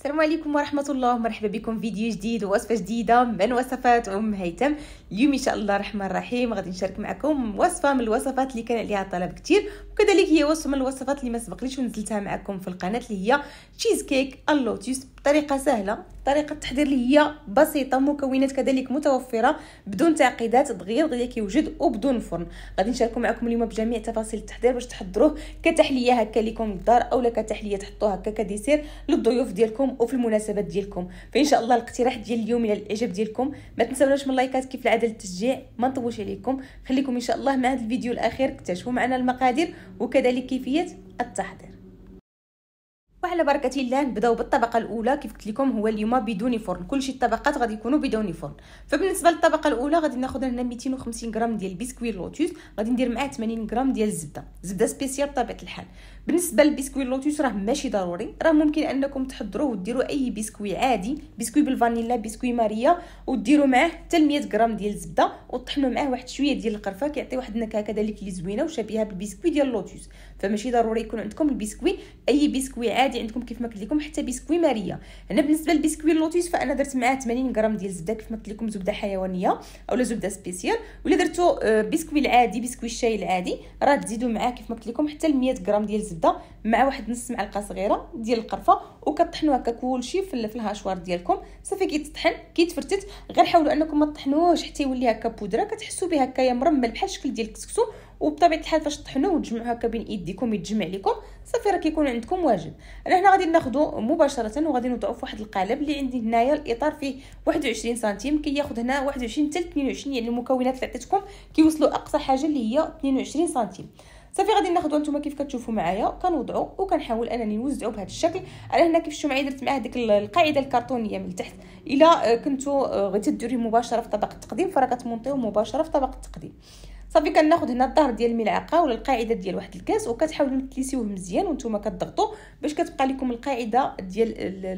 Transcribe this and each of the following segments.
السلام عليكم ورحمة الله مرحبا بكم فيديو جديد ووصفة جديدة من وصفات أم هيثم اليوم إن شاء الله الرحمن الرحيم غادي نشارك معكم وصفة من الوصفات اللي كان عليها طلب كتير وكذلك هي وصفة من الوصفات اللي ما سبقليش ونزلتها معكم في القناة اللي هي تشيز كيك اللوتوس بطريقة سهلة طريقة التحضير اللي هي بسيطة مكونات كذلك متوفرة بدون تعقيدات دغيا دغيا كيوجد وبدون فرن غادي نشاركو معكم اليوم بجميع تفاصيل التحضير باش تحضروه كتحلية هكا ليكم الدار اولا كتحلية تحطوه هكا كديسير للضيوف ديالكم ديالكم وفي المناسبات ديالكم فان شاء الله الاقتراح ديال اليوم الى الاعجاب ديالكم ما تنساوناش من لايكات كيف العاده للتشجيع ما نطولش عليكم خليكم ان شاء الله مع هذا الفيديو الاخير اكتشفوا معنا المقادير وكذلك كيفيه التحضير وعلى بركه الله نبداو بالطبقه الاولى كيف قلت لكم هو اليوم بدون فرن كلشي الطبقات غادي يكونوا بدون فرن فبالنسبه للطبقه الاولى غادي ناخذ هنا 250 غرام ديال البسكويت لوتوس غادي ندير معاه 80 غرام ديال الزبده زبده سبيسيال بطبيعه الحال بالنسبه للبسكوي اللوتوس راه ماشي ضروري راه ممكن انكم تحضروه وديروا اي بسكوي عادي بسكوي بالفانيلا بسكوي ماريا وديروا معاه حتى 100 غرام ديال الزبده وطحنوا معاه واحد شويه ديال القرفه كيعطي واحد النكهه كذلك اللي زوينه وشبيهه بالبسكوي ديال اللوتوس فماشي ضروري يكون عندكم البسكوي اي بسكوي عادي عندكم كيف ما قلت لكم حتى بسكوي ماريا هنا بالنسبه للبسكوي اللوتوس فانا درت معاه 80 غرام ديال الزبده كيف ما قلت لكم زبده حيوانيه اولا زبده سبيسيال ولا درتو آه، بسكوي العادي بسكوي الشاي العادي راه تزيدوا معاه كيف ما قلت لكم حتى 100 غرام ديال الزبده الزبده مع واحد نص معلقه صغيره ديال القرفه وكطحنوا هكا كلشي في الهاشوار ديالكم صافي كيتطحن كيتفرتت غير حاولوا انكم ما حتى يولي هكا بودره كتحسوا به هكايا مرمل بحال الشكل ديال الكسكسو وبطبيعه الحال فاش طحنوه وتجمعوه هكا بين ايديكم يتجمع لكم صافي راه كيكون عندكم واجب انا هنا غادي ناخدو مباشره وغادي نوضعو في واحد القالب اللي عندي هنايا الاطار فيه 21 سنتيم كياخذ كي هنا 21 حتى 22 يعني المكونات اللي عطيتكم كيوصلوا اقصى حاجه اللي هي 22 سنتيم صافي غادي ناخذ نتوما كيف كتشوفوا معايا كنوضعو وكنحاول انني نوزعو بهذا الشكل على هنا كيف شفتوا معايا درت معاه ديك القاعده الكرتونيه من تحت الا آه، كنتو آه، بغيتي ديريه مباشره في طبق التقديم فراه كتمونطيو مباشره في طبق التقديم صافي كناخذ هنا الظهر ديال الملعقه ولا القاعده ديال واحد الكاس وكتحاولوا تليسيوه مزيان وانتم كتضغطوا باش كتبقى لكم القاعده ديال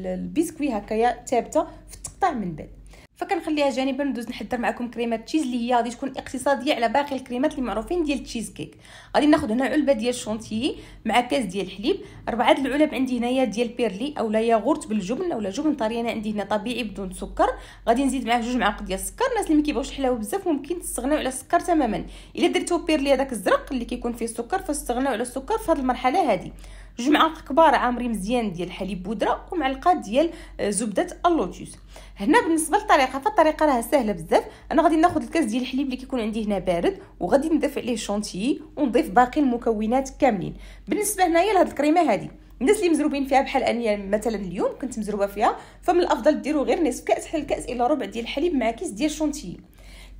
البسكوي هكايا ثابته في التقطاع من بعد فكنخليها جانبا ندوز نحضر معكم كريمه تشيز اللي هي غادي تكون اقتصاديه على باقي الكريمات اللي معروفين ديال التشيز كيك غادي ناخذ هنا علبه ديال الشونتيي مع كاس ديال الحليب اربعه العلب عندي هنايا ديال بيرلي اولا ياغورت بالجبن اولا جبن طري انا عندي هنا طبيعي بدون سكر غادي نزيد معاه جوج معالق ديال السكر الناس اللي ما كيبغوش الحلاوه بزاف ممكن تستغناو على السكر تماما الا درتو بيرلي هذاك الزرق اللي كيكون فيه السكر فاستغناو على السكر في هذه المرحله هذه جوج معالق كبار عامرين مزيان ديال حليب بودره ومعلقه ديال آه، زبده اللوتيوس هنا بالنسبه للطريقه فالطريقه راه سهله بزاف انا غادي ناخذ الكاس ديال الحليب اللي كيكون عندي هنا بارد وغادي نضيف عليه شونتيي ونضيف باقي المكونات كاملين بالنسبه هنايا لهاد الكريمه هذه الناس اللي مزروبين فيها بحال انيا مثلا اليوم كنت مزروبه فيها فمن الافضل ديروا غير نصف كاس حتى الكاس الى ربع ديال الحليب مع كيس ديال شونتيي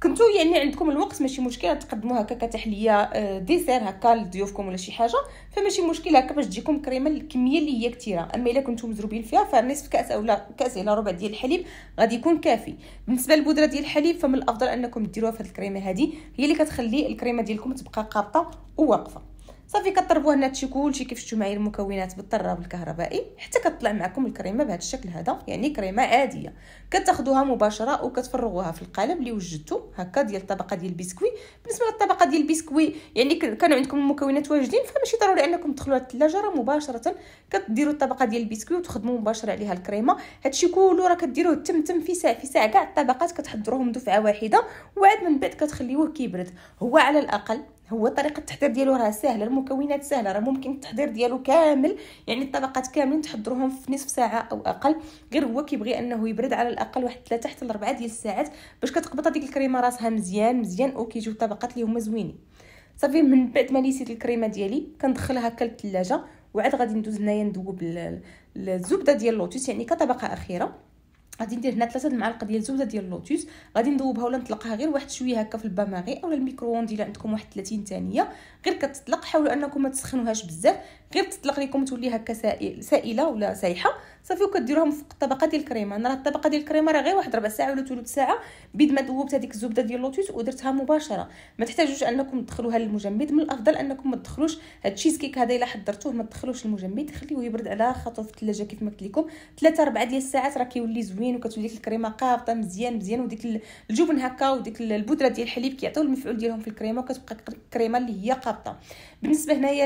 كنتو يعني عندكم الوقت ماشي مشكله تقدموها هكا كتحليه آه، ديسير هكا لضيوفكم ولا شي حاجه فماشي مشكله هكا باش تجيكم كريمه الكميه اللي هي كثيره اما الا كنتو مزروبين فيها فنصف كاس اولا كاس الى ربع ديال الحليب غادي يكون كافي بالنسبه للبودره ديال الحليب فمن الافضل انكم ديروها في هذه الكريمه هذه هي اللي كتخلي الكريمه ديالكم تبقى قابطه وواقفه صافي كطربوا هنا هادشي كلشي كيف شفتوا معايا المكونات بالطراب الكهربائي حتى كطلع معكم الكريمه بهذا الشكل هذا يعني كريمه عاديه كتاخذوها مباشره وكتفرغوها في القالب اللي وجدتو هكا ديال الطبقه ديال البسكوي بالنسبه للطبقه ديال البسكوي يعني كانوا عندكم المكونات واجدين فماشي ضروري انكم تدخلوها الثلاجه راه مباشره كديروا الطبقه ديال البسكوي وتخدموا مباشره عليها الكريمه هادشي كله راه كديروه تم تم في ساعه في ساعه كاع الطبقات كتحضروهم دفعه واحده وعاد من بعد كتخليوه كيبرد هو على الاقل هو طريقه التحضير ديالو راه سهله المكونات سهله راه ممكن التحضير ديالو كامل يعني الطبقات كاملين تحضروهم في نصف ساعه او اقل غير هو كيبغي انه يبرد على الاقل واحد 3 حتى 4 ديال الساعات باش كتقبط هذيك الكريمه راسها مزيان مزيان وكيجيو الطبقات اللي هما زوينين صافي من بعد ما نسيت الكريمه ديالي كندخلها هكا للثلاجه وعاد غادي ندوز هنايا ندوب الزبده ديال اللوتوس يعني كطبقه اخيره غادي ندير هنا ثلاثه المعالق ديال زبده ديال اللوتوس غادي نذوبها ولا نطلقها غير واحد شويه هكا في الباماغي اولا الميكرووند الا عندكم واحد 30 ثانيه غير كتطلق حاولوا انكم ما تسخنوهاش بزاف غير تطلق لكم تولي هكا سائله ولا سايحه صافي وكديروهم فوق الطبقه ديال الكريمه انا راه الطبقه ديال الكريمه راه غير واحد ربع ساعه ولا ثلث ساعه بيد ما ذوبت هذيك الزبده ديال اللوتوس ودرتها مباشره ما تحتاجوش انكم تدخلوها للمجمد من الافضل انكم ما تدخلوش هاد التشيز كيك هذا الا حضرتوه ما تدخلوش للمجمد خليوه يبرد على خاطر في الثلاجه كيف ما قلت لكم 3 4 ديال الساعات راه كيولي زوين وكتولي الكريمه قابطه مزيان مزيان وديك الجبن هكا وديك البودره ديال الحليب كيعطيو المفعول ديالهم في الكريمه وكتبقى الكريمه اللي هي قابطه بالنسبه هنايا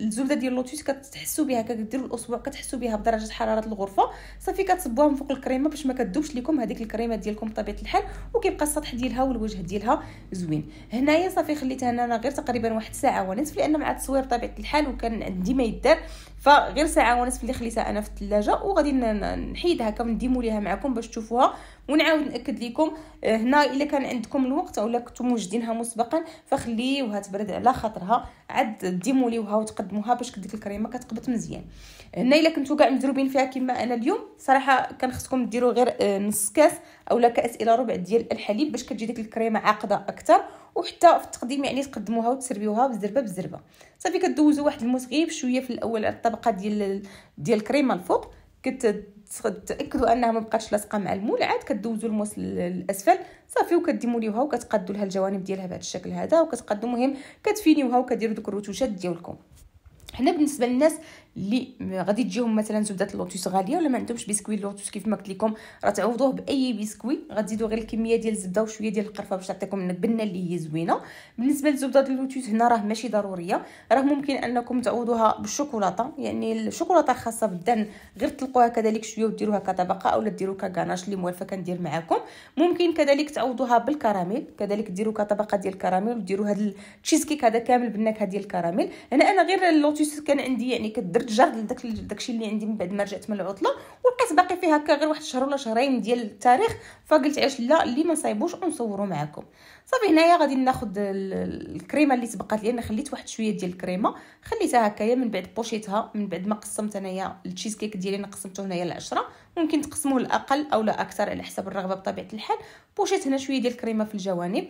الزبده الخبزه ديال اللوتيس كتحسوا بها كديروا الاصبع كتحسوا بها بدرجه حراره الغرفه صافي كتصبوها من فوق الكريمه باش ما كدوبش لكم هذيك الكريمه ديالكم بطبيعه الحال وكيبقى السطح ديالها والوجه ديالها زوين هنايا صافي خليتها هنا انا غير تقريبا واحد ساعه ونصف لان مع التصوير بطبيعه الحال وكان عندي ما يدار فغير ساعه ونصف اللي خليتها انا في الثلاجه وغادي نحيدها كنديمو ليها معكم باش تشوفوها ونعاود ناكد لكم آه، هنا الا كان عندكم الوقت اولا كنتم موجدينها مسبقا فخليوها تبرد على خاطرها عاد ديموليوها وتقدموها باش ديك الكريمه كتقبط مزيان هنا الا كنتو كاع مزروبين فيها كما انا اليوم صراحه كان خصكم ديروا غير آه، نص كاس اولا كاس الى ربع ديال الحليب باش كتجي ديك الكريمه عاقده اكثر وحتى في التقديم يعني تقدموها وتسربيوها بزربه بزربه صافي كدوزوا واحد المسغيب شويه في الاول على الطبقه ديال ديال الكريمه الفوق كت تاكدوا انها ما بقاتش لاصقه مع المول عاد كدوزوا الموس للاسفل صافي وكديموا ليها وكتقادوا لها الجوانب ديالها بهذا الشكل هذا وكتقادوا مهم كتفينيوها وكديروا دوك الرتوشات ديالكم حنا بالنسبه للناس اللي غادي تجيهم مثلا زبده اللوتوس غاليه ولا ما عندهمش بسكوي اللوتوس كيف ما قلت لكم راه تعوضوه باي بسكوي غتزيدوا غير الكميه ديال الزبده وشويه ديال القرفه باش تعطيكم البنه اللي هي زوينه بالنسبه لزبده ديال اللوتوس هنا راه ماشي ضروريه راه ممكن انكم تعوضوها بالشوكولاته يعني الشوكولاته الخاصه بالدهن غير تطلقوها كذلك شويه وديروها كطبقه اولا ديروا كغاناش اللي موالفه كندير معاكم ممكن كذلك تعوضوها بالكراميل كذلك ديروا كطبقه ديال الكراميل وديروا هذا التشيز كيك هذا كامل بالنكهه ديال الكراميل هنا انا غير اللوتوس كان عندي يعني كدر برجع داك داكشي اللي عندي من بعد ما رجعت من العطله ولقيت باقي فيه هكا غير واحد الشهر ولا شهرين ديال التاريخ فقلت علاش لا اللي ما صايبوش ونصورو معكم صافي هنايا غادي ناخد الكريمه اللي تبقات لي انا خليت واحد شويه ديال الكريمه خليتها هكايا من بعد بوشيتها من بعد ما قسمت انايا التشيز كيك ديالي انا قسمته هنايا لعشرة ممكن تقسموه لاقل او لا اكثر على حسب الرغبه بطبيعه الحال بوشيت هنا شويه ديال الكريمه في الجوانب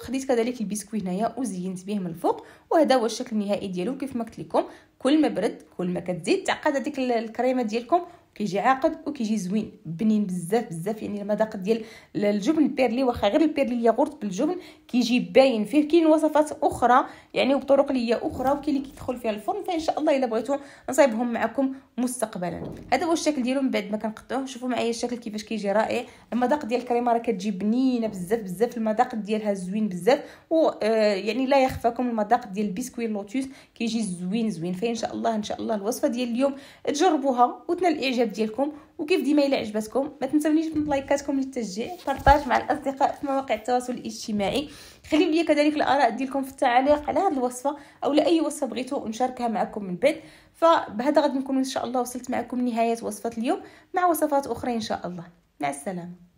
وخديت كذلك البسكوي هنايا وزينت به من الفوق وهذا هو الشكل النهائي ديالو كيف ما قلت لكم كل ما برد كل ما كتزيد تعقد هذيك الكريمه ديالكم كيجي عاقد وكيجي زوين بنين بزاف بزاف يعني المذاق ديال الجبن البيرلي واخا غير البيرلي الياغورت بالجبن كيجي باين فيه كاين وصفات اخرى يعني وبطرق ليا اخرى وكاين اللي كيدخل فيها الفرن فان شاء الله الا بغيتو نصايبهم معكم مستقبلا هذا هو الشكل ديالو من بعد ما كنقطعوه شوفوا معايا الشكل كيفاش كيجي رائع المذاق ديال الكريمه راه كتجي بنينه بزاف بزاف المذاق ديالها زوين بزاف و آه، يعني لا يخفاكم المذاق ديال البسكوي لوتوس كيجي زوين زوين فان شاء الله ان شاء الله الوصفه ديال اليوم تجربوها وتنال الاعجاب الاعجاب ديالكم وكيف ديما الا عجبتكم ما تنساونيش من لايكاتكم للتشجيع بارطاج مع الاصدقاء في مواقع التواصل الاجتماعي خليو لي كذلك الاراء ديالكم في التعليق على هذه الوصفه او لاي وصفه بغيتو نشاركها معكم من بعد فبهذا غادي نكون ان شاء الله وصلت معكم لنهايه وصفه اليوم مع وصفات اخرى ان شاء الله مع السلامه